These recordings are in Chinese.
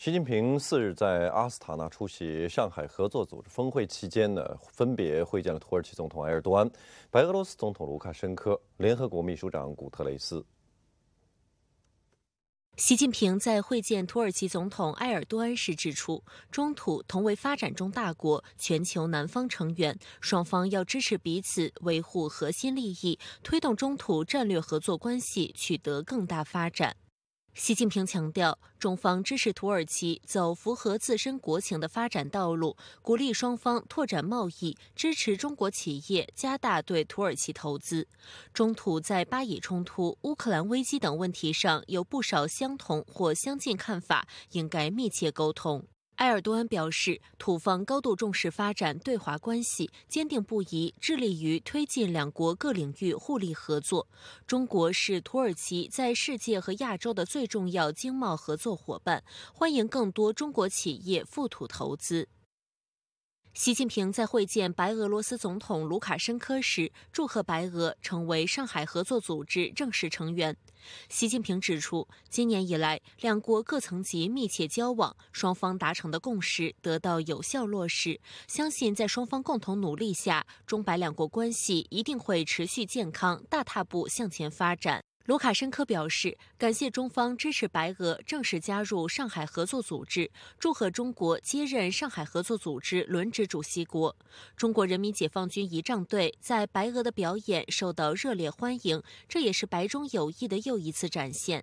习近平四日在阿斯塔纳出席上海合作组织峰会期间呢，分别会见了土耳其总统埃尔多安、白俄罗斯总统卢卡申科、联合国秘书长古特雷斯。习近平在会见土耳其总统埃尔多安时指出，中土同为发展中大国、全球南方成员，双方要支持彼此、维护核心利益，推动中土战略合作关系取得更大发展。习近平强调，中方支持土耳其走符合自身国情的发展道路，鼓励双方拓展贸易，支持中国企业加大对土耳其投资。中土在巴以冲突、乌克兰危机等问题上有不少相同或相近看法，应该密切沟通。埃尔多安表示，土方高度重视发展对华关系，坚定不移，致力于推进两国各领域互利合作。中国是土耳其在世界和亚洲的最重要经贸合作伙伴，欢迎更多中国企业赴土投资。习近平在会见白俄罗斯总统卢卡申科时，祝贺白俄成为上海合作组织正式成员。习近平指出，今年以来，两国各层级密切交往，双方达成的共识得到有效落实。相信在双方共同努力下，中白两国关系一定会持续健康、大踏步向前发展。卢卡申科表示，感谢中方支持白俄正式加入上海合作组织，祝贺中国接任上海合作组织轮值主席国。中国人民解放军仪仗队在白俄的表演受到热烈欢迎，这也是白中友谊的又一次展现。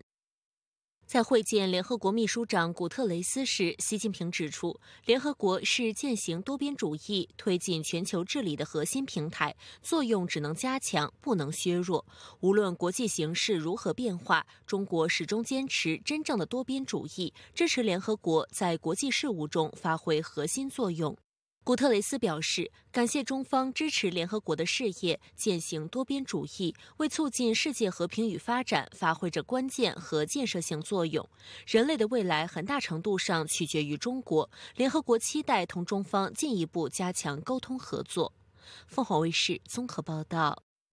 在会见联合国秘书长古特雷斯时，习近平指出，联合国是践行多边主义、推进全球治理的核心平台，作用只能加强，不能削弱。无论国际形势如何变化，中国始终坚持真正的多边主义，支持联合国在国际事务中发挥核心作用。古特雷斯表示，感谢中方支持联合国的事业，践行多边主义，为促进世界和平与发展发挥着关键和建设性作用。人类的未来很大程度上取决于中国。联合国期待同中方进一步加强沟通合作。凤凰卫视综合报道。